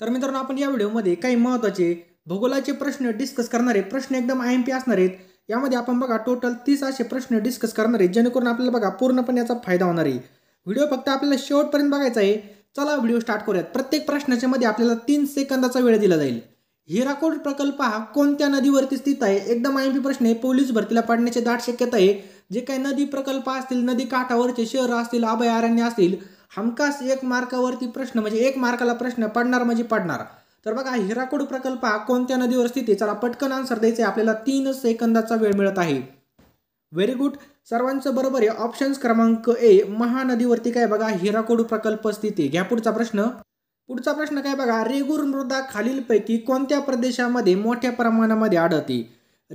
तर मित्रांनो आपण या व्हिडिओमध्ये काही महत्त्वाचे भूगोलाचे प्रश्न डिस्कस करणारे प्रश्न एकदम आय एम पी असणार आहेत यामध्ये आपण बघा टोटल तीस असे प्रश्न डिस्कस करणार आहेत जेणेकरून आपल्याला बघा पूर्णपणे याचा फायदा होणार आहे व्हिडिओ फक्त आपल्याला शेवटपर्यंत बघायचा आहे चला व्हिडिओ स्टार्ट करूयात प्रत्येक प्रश्नाच्या मध्ये आपल्याला तीन सेकंदाचा वेळ दिला जाईल हिराकोट प्रकल्प हा कोणत्या नदीवरती स्थित आहे एकदम आय एम पी प्रश्न आहे पोलीस भरतीला पडण्याची दाट शक्यता आहे जे काही नदी प्रकल्प असतील नदी काठावरचे शहर असतील अभयारण्य असतील हमखास एक मार्कावरती प्रश्न म्हणजे एक मार्काला प्रश्न पडणार म्हणजे पडणार तर बघा हिराकोड प्रकल्प हा कोणत्या नदीवर स्थिती आहे चला पटकन आन्सर द्यायचे आपल्याला तीन सेकंदाचा वेळ मिळत आहे व्हेरी गुड सर्वांचं बरोबर आहे ऑप्शन्स क्रमांक ए महानदीवरती काय बघा हिराकोड प्रकल्प स्थिती घ्या पुढचा प्रश्न पुढचा प्रश्न काय बघा रेगूर मृदा खालीलपैकी कोणत्या प्रदेशामध्ये मोठ्या प्रमाणामध्ये आढळते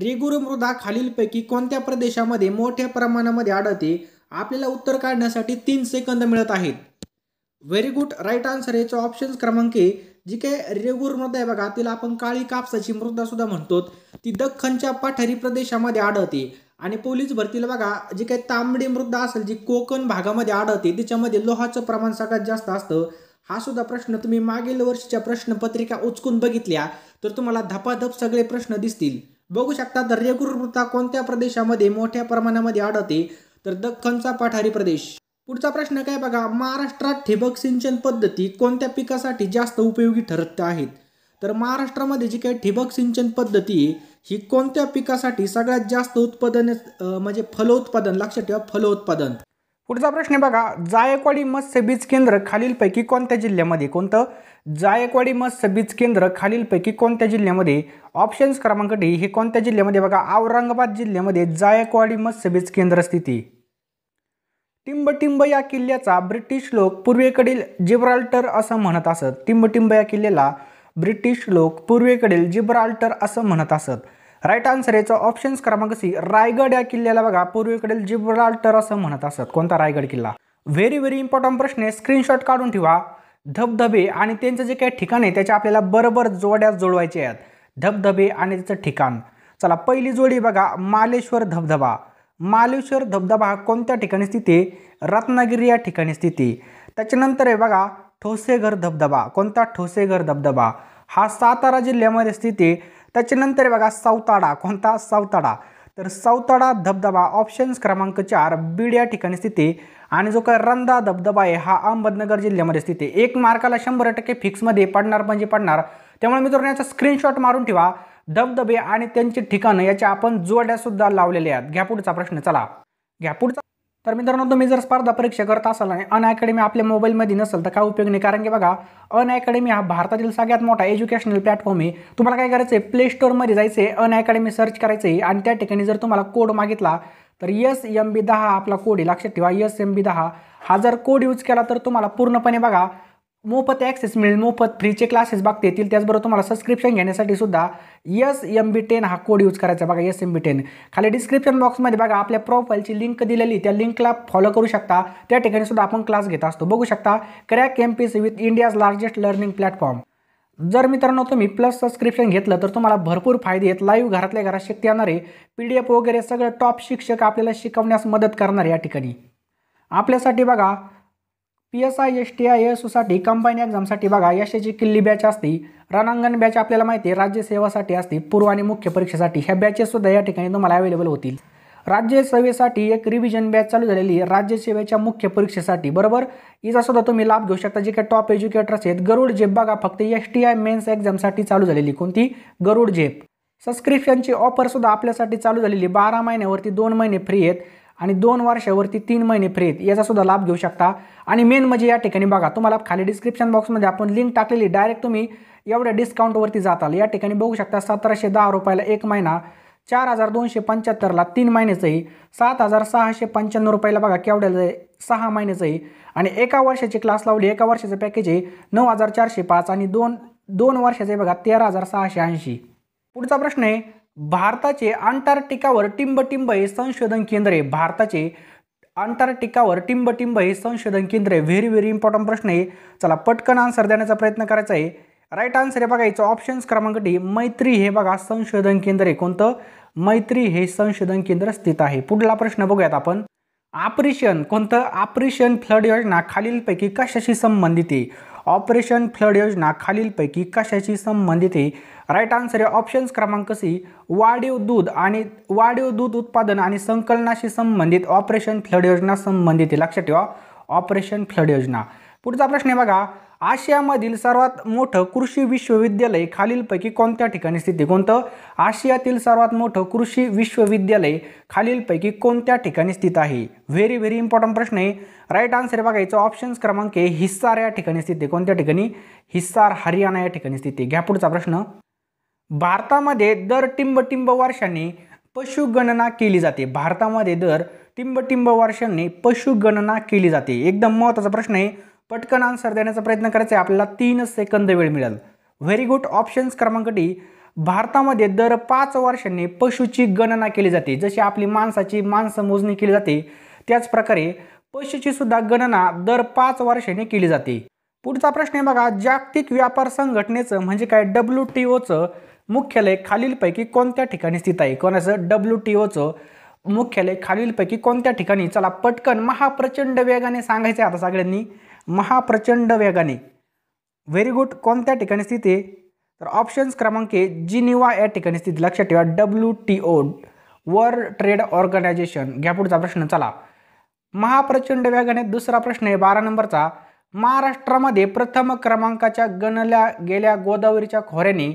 रेगुर मृदा खालीलपैकी कोणत्या प्रदेशामध्ये मोठ्या प्रमाणामध्ये आढळते आपल्याला उत्तर काढण्यासाठी तीन सेकंद मिळत आहेत व्हेरी गुड राईट आन्सर याचे ऑप्शन क्रमांक ए जी काय रेगूर मृदा आहे बघा तिला आपण काळी कापसाची मृदा सुद्धा म्हणतो ती दख्खनच्या पाठारी प्रदेशामध्ये आढळते आणि पोलीस भरतीला बघा जी काही तांबडी मृदा असेल जी कोकण भागामध्ये आढळते त्याच्यामध्ये लोहाचं प्रमाण सगळ्यात जास्त असतं हा सुद्धा प्रश्न तुम्ही मागील वर्षीच्या प्रश्नपत्रिका उचकून बघितल्या तर तुम्हाला धपाधप सगळे प्रश्न दिसतील बघू शकता तर रेगूर मृदा कोणत्या प्रदेशामध्ये मोठ्या प्रमाणामध्ये आढळते तर दख्खनचा पाठारी प्रदेश पुढचा प्रश्न काय बघा महाराष्ट्रात ठिबक सिंचन पद्धती कोणत्या पिकासाठी जास्त उपयोगी ठरत आहेत तर महाराष्ट्रामध्ये जी काही ठिबक सिंचन पद्धती ही कोणत्या पिकासाठी सगळ्यात जास्त उत्पादन म्हणजे फलोत्पादन लक्षात ठेवा फलोत्पादन पुढचा प्रश्न बघा जायकवाडी मत्स्य बीज केंद्र खालीलपैकी कोणत्या जिल्ह्यामध्ये कोणतं जायकवाडी मत्स्य बीज केंद्र खालीलपैकी कोणत्या जिल्ह्यामध्ये ऑप्शन्स क्रमांक डी हे कोणत्या जिल्ह्यामध्ये बघा औरंगाबाद जिल्ह्यामध्ये जायकवाडी मत्स्य बीज केंद्र स्थिती टिंबटिंब या किल्ल्याचा ब्रिटिश लोक पूर्वेकडील जिब्राल्टर असं म्हणत असत टिंबटिंब या किल्ल्याला ब्रिटिश लोक पूर्वेकडील जिब्राल्टर असं म्हणत असत राईट आन्सर याचा ऑप्शन्स क्रमांक सी रायगड या किल्ल्याला बघा पूर्वेकडील जिब्राल्टर असं म्हणत असत कोणता रायगड किल्ला व्हेरी व्हेरी इम्पॉर्टंट प्रश्न आहे स्क्रीनशॉट काढून ठेवा धबधबे आणि त्यांचं जे काही ठिकाण आहे त्याच्या आपल्याला बरोबर जोड्या जोडवायचे आहेत धबधबे आणि त्याचं ठिकाण चला पहिली जोडी बघा मालेश्वर धबधबा मालेश्वर धबधबा हा कोणत्या ठिकाणी स्थित आहे रत्नागिरी या ठिकाणी स्थित आहे त्याच्यानंतर आहे बघा ठोसेघर धबधबा कोणता ठोसेघर धबधबा हा सातारा जिल्ह्यामध्ये स्थित आहे त्याच्यानंतर आहे बघा सावताडा कोणता सावताडा तर सावताडा धबधबा ऑप्शन्स क्रमांक चार बीड या ठिकाणी स्थित आहे आणि जो काय रंदा धबधबा आहे हा अहमदनगर जिल्ह्यामध्ये स्थित आहे एक मार्काला शंभर टक्के फिक्समध्ये पडणार म्हणजे पडणार त्यामुळे मित्रांनो याचा स्क्रीनशॉट मारून ठेवा धबधबे आणि त्यांची ठिकाणं याच्या आपण जोड्यासुद्धा लावलेल्या आहेत घ्या पुढचा प्रश्न चला घ्या पुढचा तर मित्रांनो तुम्ही जर स्पर्धा परीक्षा करत असाल आणि अन अकॅडमी आपल्या मोबाईलमध्ये नसेल तर काय उपयोग नाही कारण की बघा अन अकॅडमी हा भारतातील सगळ्यात मोठा एज्युकेशनल प्लॅटफॉर्म आहे तुम्हाला काय करायचं आहे प्ले स्टोअरमध्ये जायचं आहे अन अकॅडमी सर्च करायचं आहे आणि त्या ठिकाणी जर तुम्हाला कोड मागितला तर यस एम बी दहा आपला कोड आहे लक्षात ठेवा यस एम बी दहा हा जर कोड यूज केला तर तुम्हाला पूर्णपणे बघा मोफत ॲक्सेस मिळेल मोफत फ्रीचे क्लासेस बघता येतील त्याचबरोबर तुम्हाला सबस्क्रिप्शन घेण्यासाठी सुद्धा यस एम बी टेन हा कोड यूज करायचा बघा यस एम बी टेन खाली डिस्क्रिप्शन बॉक्समध्ये बघा आपल्या प्रोफाईलची लिंक दिलेली त्या लिंकला फॉलो करू शकता त्या ठिकाणी सुद्धा आपण क्लास घेत असतो बघू शकता crack M P C with India's largest learning platform जर मित्रांनो तुम्ही प्लस सबस्क्रिप्शन घेतलं तर तुम्हाला भरपूर फायदे आहेत लाईव्ह घरातल्या घरात शिकते येणारे पी डी एफ वगैरे सगळं टॉप शिक्षक आपल्याला शिकवण्यास मदत करणार या ठिकाणी आपल्यासाठी बघा P S I S T I साठी कंबाईन एक्झामसाठी बघा यशाची किल्ली बॅच असते रणांगण बॅच आपल्याला माहिती आहे राज्यसेवासाठी असते पूर्व आणि मुख्य परीक्षेसाठी ह्या बॅचेससुद्धा या ठिकाणी तुम्हाला अवेलेबल होतील राज्यसेवेसाठी एक रिव्हिजन बॅच चालू झालेली आहे राज्यसेवेच्या मुख्य परीक्षेसाठी बरोबर सुद्धा तुम्ही लाभ घेऊ शकता जे काही टॉप एज्युकेटर्स आहेत गरुड झेप बघा फक्त एस टी आय मेन्स एक्झामसाठी चालू झालेली कोणती गरुड झेप सबस्क्रिप्शनची ऑफरसुद्धा आपल्यासाठी चालू झालेली बारा महिन्यावरती दोन महिने फ्री आहेत आणि दोन वर्षावरती तीन महिने फ्री याचासुद्धा सुद्धा लाभ घेऊ शकता आणि मेन म्हणजे या ठिकाणी बघा तुम्हाला खाली डिस्क्रिप्शन बॉक्समध्ये आपण लिंक टाकलेली डायरेक्ट तुम्ही एवढ्या डिस्काउंटवरती जाताल या ठिकाणी बघू शकता सतराशे दहा रुपयाला एक महिना चार हजार दोनशे पंच्याहत्तरला तीन महिन्याचंही सात हजार सहाशे पंच्याण्णव रुपयाला बघा केवढ्याचं आहे सहा महिन्याचंही आणि एका वर्षाची क्लास लावली एका वर्षाचं पॅकेज आहे नऊ हजार चारशे पाच आणि दोन दोन वर्षाचे बघा तेरा हजार सहाशे ऐंशी पुढचा प्रश्न आहे भारताचे अंटार्क्टिकावर टिंबटिंब हे संशोधन केंद्र आहे भारताचे अंटार्क्टिकावर टिंबटिंब हे संशोधन केंद्र आहे व्हेरी व्हेरी इम्पॉर्टंट प्रश्न आहे चला पटकन आन्सर देण्याचा प्रयत्न करायचा आहे राईट आन्सर बघा बघायचं ऑप्शन्स क्रमांक डी मैत्री हे बघा संशोधन केंद्र आहे कोणतं मैत्री हे संशोधन केंद्र स्थित आहे पुढला प्रश्न बघूयात आपण ऑपरेशन कोणतं ऑपरेशन फ्लड योजना खालीलपैकी कशाशी संबंधित आहे ऑपरेशन फ्लड योजना खालीलपैकी कशाशी संबंधित आहे राईट आन्सर आहे ऑप्शन्स क्रमांक सी वाढीव दूध आणि वाढीव दूध उत्पादन आणि संकलनाशी संबंधित ऑपरेशन फ्लड योजना संबंधित आहे लक्षात ठेवा ऑपरेशन फ्लड योजना पुढचा प्रश्न आहे बघा आशियामधील सर्वात मोठं कृषी विश्वविद्यालय खालीलपैकी कोणत्या ठिकाणी स्थित आहे कोणतं आशियातील सर्वात मोठं कृषी विश्वविद्यालय खालीलपैकी कोणत्या ठिकाणी स्थित आहे व्हेरी व्हेरी इम्पॉर्टंट प्रश्न आहे राईट आन्सर बघायचं ऑप्शन्स क्रमांक हिस्सार या ठिकाणी स्थित आहे कोणत्या ठिकाणी हिस्सार हरियाणा या ठिकाणी स्थित आहे घ्या पुढचा प्रश्न भारतामध्ये दर टिंब टिंब वर्षांनी पशुगणना केली जाते भारतामध्ये दर टिंब टिंब वर्षांनी पशुगणना केली जाते एकदम महत्त्वाचा प्रश्न आहे पटकन आन्सर देण्याचा प्रयत्न करायचा आहे आपल्याला तीन सेकंद वेळ मिळेल व्हेरी गुड ऑप्शन्स क्रमांक डी भारतामध्ये दर पाच वर्षांनी पशुची गणना केली जाते जशी आपली माणसाची माणसं मोजणी केली जाते त्याचप्रकारे पशुची सुद्धा गणना दर पाच वर्षांनी केली जाते पुढचा प्रश्न आहे बघा जागतिक व्यापार संघटनेचं म्हणजे काय डब्ल्यू टी ओचं मुख्यालय खालीलपैकी कोणत्या ठिकाणी स्थित आहे कोणाचं डब्ल्यू टी ओचं मुख्यालय खालीलपैकी कोणत्या ठिकाणी चला पटकन महाप्रचंड वेगाने सांगायचं आहे आता सगळ्यांनी महाप्रचंड वेगाने व्हेरी गुड कोणत्या ठिकाणी स्थित आहे तर ऑप्शन्स क्रमांक ए जिनिवा या ठिकाणी स्थिती लक्षात ठेवा W T O world trade organization घ्या पुढचा प्रश्न चला महाप्रचंड वेगाने दुसरा प्रश्न आहे बारा नंबरचा महाराष्ट्रामध्ये प्रथम क्रमांकाच्या गणल्या गेल्या गोदावरीच्या खोऱ्याने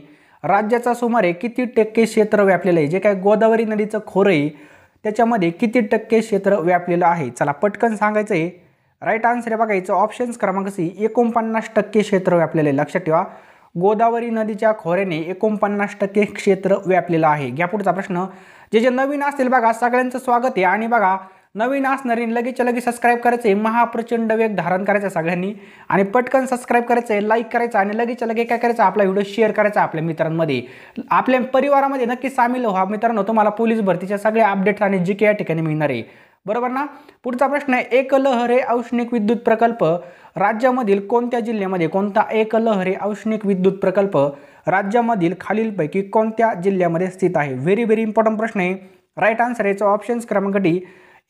राज्याचा सुमारे किती टक्के क्षेत्र व्यापलेलं आहे जे काय गोदावरी नदीचं खोरं आहे त्याच्यामध्ये किती टक्के क्षेत्र व्यापलेलं आहे चला पटकन सांगायचं आहे राईट आन्सर आहे बघायचं ऑप्शन्स क्रमांक सी एकोणपन्नास टक्के क्षेत्र व्यापलेले लक्षात ठेवा गोदावरी नदीच्या खोऱ्याने एकोणपन्नास टक्के क्षेत्र व्यापलेलं आहे घ्या पुढचा प्रश्न जे जे नवीन असतील बघा सगळ्यांचं स्वागत आहे आणि बघा नवीन असणारी लगेचच्या लगेच सबस्क्राईब करायचं आहे महाप्रचंड वेग धारण करायचा सगळ्यांनी आणि पटकन सबस्क्राईब करायचं आहे लाईक करायचं आणि लगेच लगेच काय करायचं आपला व्हिडिओ शेअर करायचा आपल्या मित्रांमध्ये आपल्या परिवारामध्ये नक्की सामील व्हा मित्रांनो तुम्हाला पोलीस भरतीच्या सगळ्या अपडेट्स आणि जी के या ठिकाणी मिळणार आहे बरोबर ना पुढचा प्रश्न आहे एकलहरे औष्णिक विद्युत प्रकल्प राज्यामधील कोणत्या जिल्ह्यामध्ये कोणता एकलहरे औष्णिक विद्युत प्रकल्प राज्यामधील खालीलपैकी कोणत्या जिल्ह्यामध्ये स्थित आहे व्हेरी व्हेरी इम्पॉर्टंट प्रश्न आहे राईट आन्सर याचा ऑप्शन्स क्रमांक डी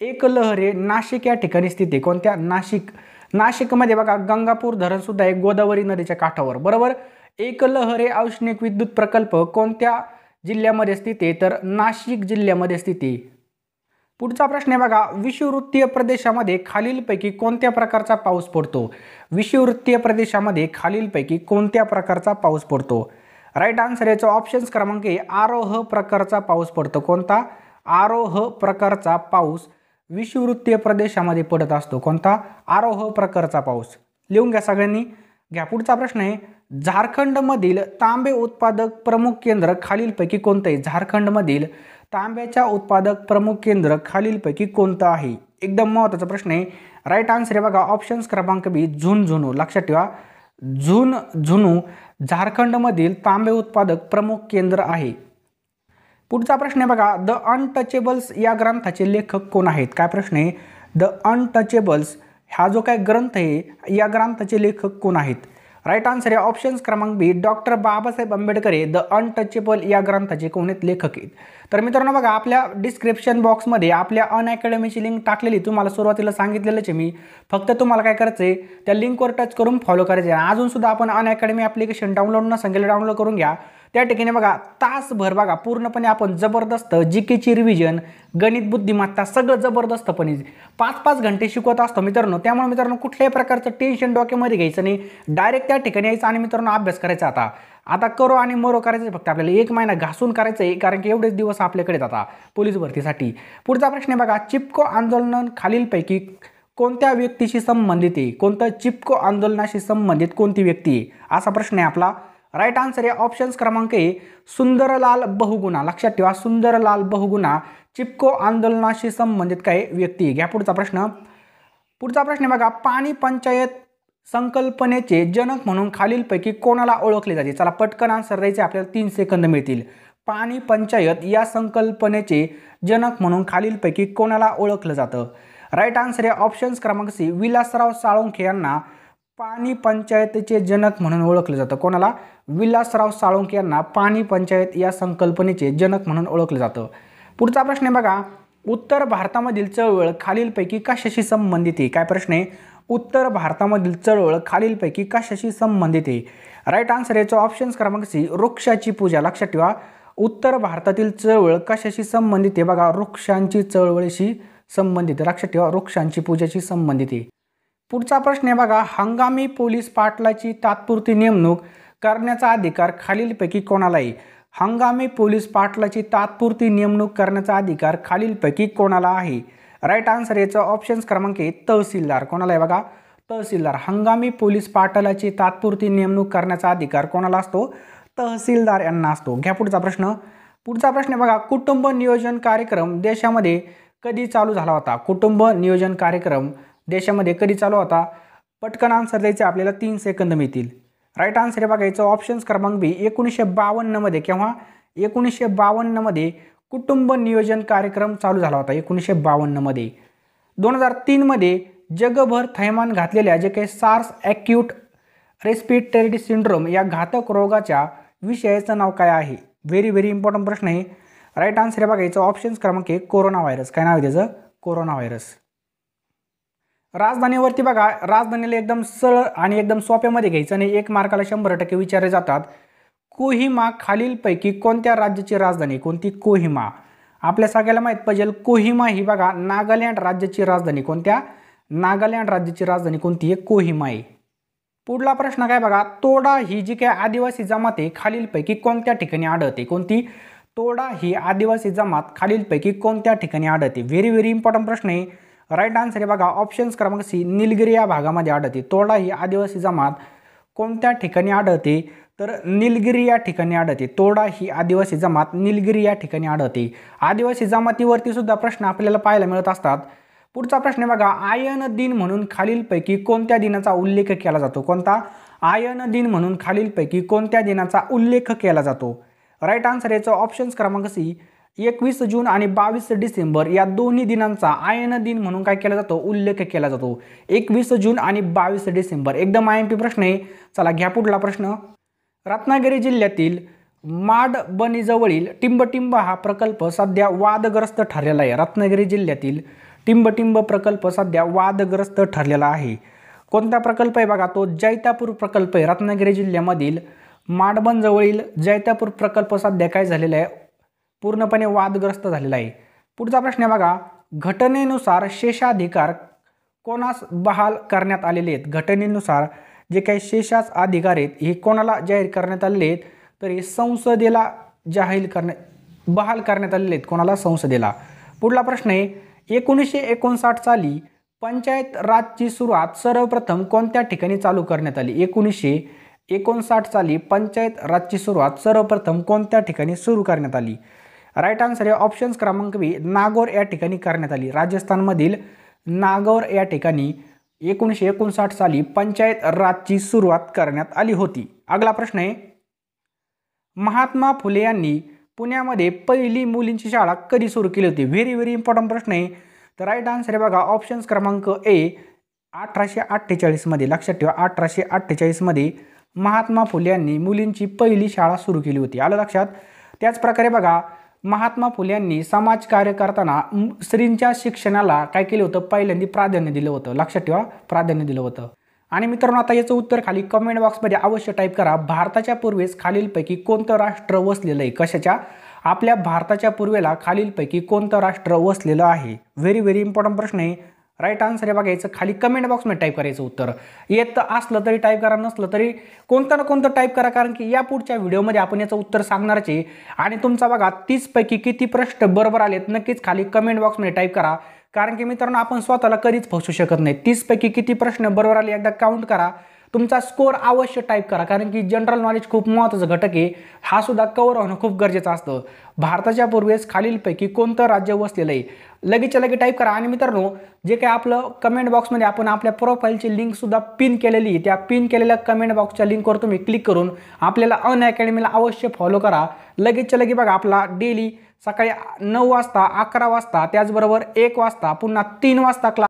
एकलहरे नाशिक या ठिकाणी स्थित आहे कोणत्या नाशिक नाशिकमध्ये बघा गंगापूर धरणसुद्धा आहे गोदावरी नदीच्या काठावर बरोबर एक लहरे औष्णिक विद्युत प्रकल्प कोणत्या जिल्ह्यामध्ये स्थित आहे तर नाशिक जिल्ह्यामध्ये स्थिती पुढचा प्रश्न आहे बघा विषुववृत्तीय प्रदेशामध्ये खालीलपैकी कोणत्या प्रकारचा पाऊस पडतो विषुववृत्तीय प्रदेशामध्ये खालीलपैकी कोणत्या प्रकारचा पाऊस पडतो राईट आन्सर याचा ऑप्शन्स क्रमांक ए आरोह प्रकारचा पाऊस पडतो कोणता आरोह प्रकारचा पाऊस विषुववृत्तीय प्रदेशामध्ये पडत असतो कोणता आरोह प्रकारचा पाऊस लिहून घ्या सगळ्यांनी घ्या पुढचा प्रश्न आहे झारखंडमधील तांबे उत्पादक प्रमुख केंद्र खालीलपैकी कोणतं आहे झारखंडमधील तांब्याच्या उत्पादक प्रमुख केंद्र खालीलपैकी कोणतं आहे एकदम महत्त्वाचा प्रश्न आहे राईट आन्सर आहे बघा ऑप्शन्स क्रमांक बी झुनू लक्षात ठेवा झुन झुनू झारखंडमधील तांबे उत्पादक प्रमुख केंद्र आहे पुढचा प्रश्न आहे बघा द अनटचेबल्स या ग्रंथाचे लेखक कोण आहेत काय प्रश्न आहे द अनटचेबल्स हा जो काय ग्रंथ आहे या ग्रंथाचे लेखक कोण आहेत राईट आन्सर आहे ऑप्शन्स क्रमांक बी डॉक्टर बाबासाहेब आंबेडकर हे द अनटचेबल या ग्रंथाचे कोण आहेत लेखक आहेत तर मित्रांनो बघा आपल्या डिस्क्रिप्शन बॉक्समध्ये आपल्या अनअकॅडमीची लिंक टाकलेली तुम्हाला सुरुवातीला सांगितलेलंच आहे मी फक्त तुम्हाला काय करायचं आहे त्या लिंकवर टच करून फॉलो करायचे अजूनसुद्धा आपण अन ॲप्लिकेशन डाउनलोड न सांगेल डाउनलोड करून घ्या त्या ठिकाणी बघा तासभर बघा पूर्णपणे आपण जबरदस्त जी केची रिव्हिजन गणित बुद्धिमत्ता सगळं जबरदस्तपणे पाच पाच घंटे शिकवत असतो मित्रांनो त्यामुळे मित्रांनो कुठल्याही प्रकारचं टेन्शन डोक्यामध्ये घ्यायचं नाही डायरेक्ट त्या ठिकाणी यायचं आणि मित्रांनो अभ्यास करायचा आता आता करो आणि मरो करायचं फक्त आपल्याला एक महिना घासून करायचं आहे कारण की एवढेच दिवस आपल्याकडे जाता पोलीस भरतीसाठी पुढचा प्रश्न आहे बघा चिपको आंदोलन खालीलपैकी कोणत्या व्यक्तीशी संबंधित आहे कोणतं चिपको आंदोलनाशी संबंधित कोणती व्यक्ती आहे असा प्रश्न आहे आपला राईट आन्सर आहे ऑप्शन्स क्रमांक आहे सुंदरलाल बहुगुणा लक्षात ठेवा सुंदरलाल बहुगुणा चिपको आंदोलनाशी संबंधित काही व्यक्ती घ्या पुढचा प्रश्न पुढचा प्रश्न बघा पाणी पंचायत संकल्पनेचे जनक म्हणून खालीलपैकी कोणाला ओळखले जाते चला पटकन आन्सर द्यायचे आपल्याला तीन सेकंद मिळतील पाणी पंचायत या संकल्पनेचे जनक म्हणून खालीलपैकी कोणाला ओळखलं जातं राईट आन्सर आहे ऑप्शन्स क्रमांक सी विलासराव साळुंखे यांना पाणी पंचायतीचे जनक म्हणून ओळखलं जातं कोणाला विलासराव साळुंखे यांना पाणी पंचायत या संकल्पनेचे जनक म्हणून ओळखलं जातं पुढचा प्रश्न आहे बघा उत्तर भारतामधील चळवळ खालीलपैकी कशाशी संबंधित आहे काय प्रश्न आहे उत्तर भारतामधील चळवळ खालीलपैकी कशाशी संबंधित आहे राईट आन्सर याचा ऑप्शन क्रमांक सी वृक्षाची पूजा लक्षात ठेवा उत्तर भारतातील चळवळ कशाशी संबंधित आहे बघा वृक्षांची चळवळीशी संबंधित आहे लक्षात ठेवा वृक्षांची पूजेशी संबंधित आहे पुढचा प्रश्न आहे बघा हंगामी पोलीस पाटलाची तात्पुरती नेमणूक करण्याचा अधिकार खालीलपैकी कोणाला आहे हंगामी पोलीस पाटलाची तात्पुरती नेमणूक करण्याचा अधिकार खालीलपैकी कोणाला आहे राईट आन्सर याचं ऑप्शन्स क्रमांक आहे तहसीलदार कोणाला आहे बघा तहसीलदार हंगामी पोलीस पाटलाची तात्पुरती नेमणूक करण्याचा अधिकार कोणाला असतो तहसीलदार यांना असतो घ्या पुढचा प्रश्न पुढचा प्रश्न बघा कुटुंब नियोजन कार्यक्रम देशामध्ये कधी चालू झाला होता कुटुंब नियोजन कार्यक्रम देशामध्ये कधी चालू होता पटकन आन्सर द्यायचे आपल्याला तीन सेकंद मिळतील राईट आन्सर हे याचं ऑप्शन्स क्रमांक बी एकोणीसशे बावन्नमध्ये किंवा एकोणीसशे बावन्नमध्ये कुटुंब नियोजन कार्यक्रम चालू झाला होता एकोणीसशे बावन्नमध्ये दोन हजार तीनमध्ये जगभर थैमान घातलेल्या जे काही सार्स ॲक्यूट रेस्पिरेटरी सिंड्रोम या घातक रोगाच्या विषयाचं नाव काय आहे व्हेरी व्हेरी इम्पॉर्टंट प्रश्न आहे राईट आन्सर हे बघायचं ऑप्शन्स क्रमांक एक कोरोना व्हायरस काय नाव आहे त्याचं कोरोना व्हायरस राजधानीवरती बघा राजधानीला एकदम सरळ आणि एकदम सोप्यामध्ये घ्यायचं आणि एक मार्काला शंभर टक्के विचारले जातात कोहिमा खालीलपैकी कोणत्या राज्याची राजधानी कोणती कोहिमा आपल्या सगळ्याला माहीत पाहिजे कोहिमा ही बघा नागालँड राज्याची राजधानी कोणत्या नागालँड राज्याची राजधानी कोणती आहे कोहिमा आहे पुढला प्रश्न काय बघा तोडा ही जी काय आदिवासी जमात आहे खालीलपैकी कोणत्या ठिकाणी आढळते कोणती तोडा ही आदिवासी जमात खालीलपैकी कोणत्या ठिकाणी आढळते व्हेरी व्हेरी इम्पॉर्टंट प्रश्न आहे राईट आन्सर आहे बघा ऑप्शन्स क्रमांक सी निलगिरी या भागामध्ये आढळते तोडा ही आदिवासी जमात कोणत्या ठिकाणी आढळते तर निलगिरी या ठिकाणी आढळते तोडा ही आदिवासी जमात निलगिरी या ठिकाणी आढळते आदिवासी जमातीवरती सुद्धा प्रश्न आपल्याला पाहायला मिळत असतात पुढचा प्रश्न बघा आयन दिन म्हणून खालीलपैकी कोणत्या दिनाचा उल्लेख केला जातो कोणता आयन दिन म्हणून खालीलपैकी कोणत्या दिनाचा उल्लेख केला जातो राईट आन्सर याचा ऑप्शन्स क्रमांक सी एकवीस जून आणि बावीस डिसेंबर या दोन्ही दिनांचा आयन दिन म्हणून काय केला जातो उल्लेख केला जातो एकवीस जून आणि बावीस डिसेंबर एकदम आय एम पी प्रश्न आहे चला घ्या पुढला प्रश्न रत्नागिरी जिल्ह्यातील माडबनीजवळील टिंबटिंब हा प्रकल्प सध्या वादग्रस्त ठरलेला आहे रत्नागिरी जिल्ह्यातील टिंबटिंब प्रकल्प सध्या वादग्रस्त ठरलेला आहे कोणता प्रकल्प आहे बघा तो जैतापूर प्रकल्प आहे रत्नागिरी जिल्ह्यामधील माडबनजवळील जैतापूर प्रकल्प सध्या काय झालेला आहे पूर्णपणे वादग्रस्त झालेला आहे पुढचा प्रश्न आहे बघा घटनेनुसार शेषाधिकार कोणास बहाल करण्यात आलेले आहेत घटनेनुसार जे काही शेषास अधिकार आहेत हे कोणाला जाहीर करण्यात आले आहेत तर संसदेला जाहीर करण्यात बहाल करण्यात आलेले आहेत कोणाला संसदेला पुढला प्रश्न आहे एकोणीसशे एकोणसाठ साली पंचायत राजची सुरुवात सर्वप्रथम कोणत्या ठिकाणी चालू करण्यात आली एकोणीसशे एकोणसाठ साली पंचायत राजची सुरुवात सर्वप्रथम कोणत्या ठिकाणी सुरू करण्यात आली राईट आन्सर आहे ऑप्शन्स क्रमांक बी नागौर या ठिकाणी करण्यात आली राजस्थानमधील नागौर या ठिकाणी एकोणीसशे एकोणसाठ साली पंचायत राजची सुरुवात करण्यात आली होती अगला प्रश्न आहे महात्मा फुले यांनी पुण्यामध्ये पहिली मुलींची शाळा कधी सुरू केली होती व्हेरी व्हेरी इम्पॉर्टंट प्रश्न आहे तर राईट आन्सर आहे बघा ऑप्शन्स क्रमांक ए अठराशे अठ्ठेचाळीसमध्ये लक्षात ठेवा अठराशे अठ्ठेचाळीसमध्ये महात्मा फुले यांनी मुलींची पहिली शाळा सुरू केली होती आलं लक्षात त्याचप्रकारे बघा महात्मा फुले यांनी समाजकार्य करताना स्त्रींच्या शिक्षणाला काय केलं होतं पहिल्यांदा प्राधान्य दिलं होतं लक्षात ठेवा प्राधान्य दिलं होतं आणि मित्रांनो आता याचं उत्तर खाली कमेंट बॉक्समध्ये अवश्य टाईप करा भारताच्या पूर्वेस खालीलपैकी कोणतं राष्ट्र वसलेलं आहे कशाच्या आपल्या भारताच्या पूर्वेला खालीलपैकी कोणतं राष्ट्र वसलेलं आहे व्हेरी व्हेरी इम्पॉर्टंट प्रश्न आहे राईट आन्सर हे बघायचं खाली कमेंट बॉक्समध्ये टाईप करायचं उत्तर येत असलं तरी टाईप करा नसलं तरी कोणतं ना कोणतं टाईप करा कारण की या पुढच्या व्हिडिओमध्ये आपण याचं उत्तर सांगणारच आहे आणि तुमचा बघा तीसपैकी किती प्रश्न बरोबर आलेत नक्कीच खाली कमेंट बॉक्समध्ये टाईप करा कारण की मित्रांनो आपण स्वतःला कधीच फसू शकत नाही तीसपैकी किती प्रश्न बरोबर आले एकदा काउंट करा तुमचा स्कोअर अवश्य टाईप करा कारण की जनरल नॉलेज खूप महत्त्वाचं घटक आहे हा सुद्धा कवर होणं खूप गरजेचं असतं भारताच्या पूर्वेस खालीलपैकी कोणतं राज्य वसलेलं आहे लगेच लगे टाईप करा आणि मित्रांनो जे काही आपलं कमेंट बॉक्समध्ये आपण आपल्या प्रोफाईलची लिंकसुद्धा पिन केलेली आहे त्या पिन केलेल्या कमेंट बॉक्सच्या लिंकवर तुम्ही क्लिक करून आपल्याला अन अकॅडमीला अवश्य फॉलो करा लगेचच्या लगे बघा आपला डेली सकाळी नऊ वाजता अकरा वाजता त्याचबरोबर एक वाजता पुन्हा तीन वाजता क्लास